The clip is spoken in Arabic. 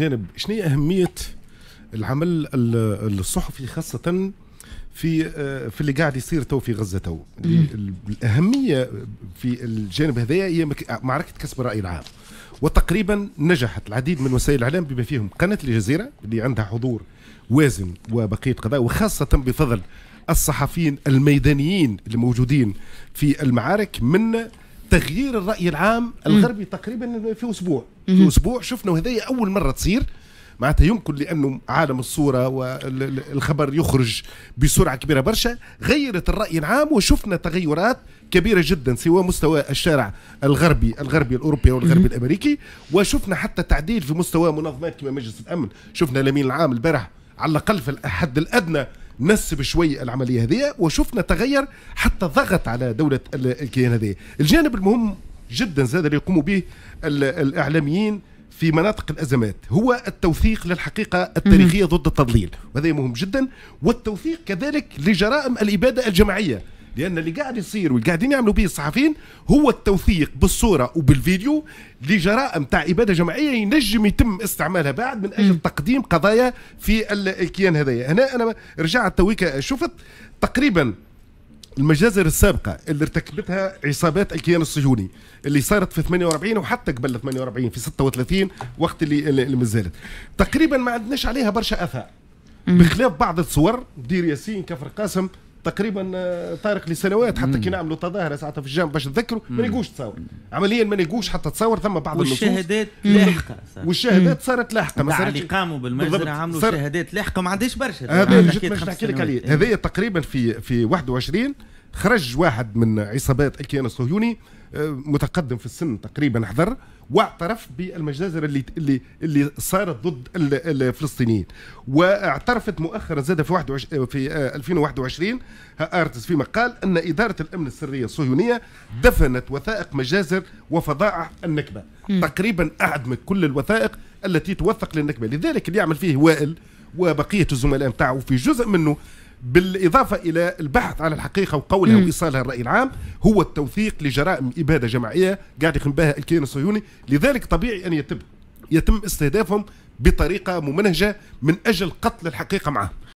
جانب شنو اهميه العمل الصحفي خاصه في في اللي قاعد يصير تو في غزه تو الاهميه في الجانب هذايا هي معركه كسب الراي العام وتقريبا نجحت العديد من وسائل الاعلام بما فيهم قناه الجزيره اللي عندها حضور وازن وبقيه قضاء وخاصه بفضل الصحفيين الميدانيين الموجودين في المعارك من تغيير الراي العام الغربي تقريبا في اسبوع في اسبوع شفنا وهذه اول مره تصير معناتها يمكن لانه عالم الصوره والخبر يخرج بسرعه كبيره برشا غيرت الراي العام وشفنا تغيرات كبيره جدا سواء مستوى الشارع الغربي الغربي الاوروبي والغربي الامريكي وشفنا حتى تعديل في مستوى منظمات كما مجلس الامن شفنا الامين العام البارح على الاقل في الحد الادنى نسب شوي العمليه هذه وشفنا تغير حتى ضغط على دوله الكيان هذه الجانب المهم جدا زاد اللي يقوموا به الاعلاميين في مناطق الازمات هو التوثيق للحقيقه التاريخيه ضد التضليل وهذا مهم جدا والتوثيق كذلك لجرائم الاباده الجماعيه لان اللي قاعد يصير واللي قاعدين يعملوا به الصحفيين هو التوثيق بالصوره وبالفيديو لجرائم تاع اباده جماعيه ينجم يتم استعمالها بعد من اجل م. تقديم قضايا في الكيان هذايا هنا انا رجعت تويكا شفت تقريبا المجازر السابقه اللي ارتكبتها عصابات الكيان الصهيوني اللي صارت في 48 وحتى قبل 48 في 36 وقت اللي اللي مازالت تقريبا ما عندناش عليها برشا اثار بخلاف بعض الصور دير ياسين كفر قاسم تقريبا طارق آه، لسنوات حتى كي نعملوا تظاهره ساعتها في الجامع باش نذكروا ما نلقوش تصور عمليا ما نلقوش حتى تصور ثم بعض النصوص والشهادات لاحقه والشهادات صارت لاحقه ما اللي قاموا بالمجزره عملوا شهادات لاحقه ما عندهاش برشا هذا نحكي لك عليه هذايا تقريبا في في 21 خرج واحد من عصابات الكيان الصهيوني آه، متقدم في السن تقريبا حضر واعترف بالمجازر اللي اللي اللي صارت ضد الفلسطينيين واعترفت مؤخرا زاد في 21 في 2021 آه، ارتس في مقال ان اداره الامن السريه الصهيونيه دفنت وثائق مجازر وفضائح النكبه م. تقريبا اعدمت كل الوثائق التي توثق للنكبه لذلك اللي يعمل فيه وائل وبقيه الزملاء نتاعه في جزء منه بالإضافة إلى البحث عن الحقيقة وقولها وإيصالها للرأي العام هو التوثيق لجرائم إبادة جماعية قاعد يقوم بها الكيان الصهيوني لذلك طبيعي أن يتم يتم استهدافهم بطريقة ممنهجة من أجل قتل الحقيقة معهم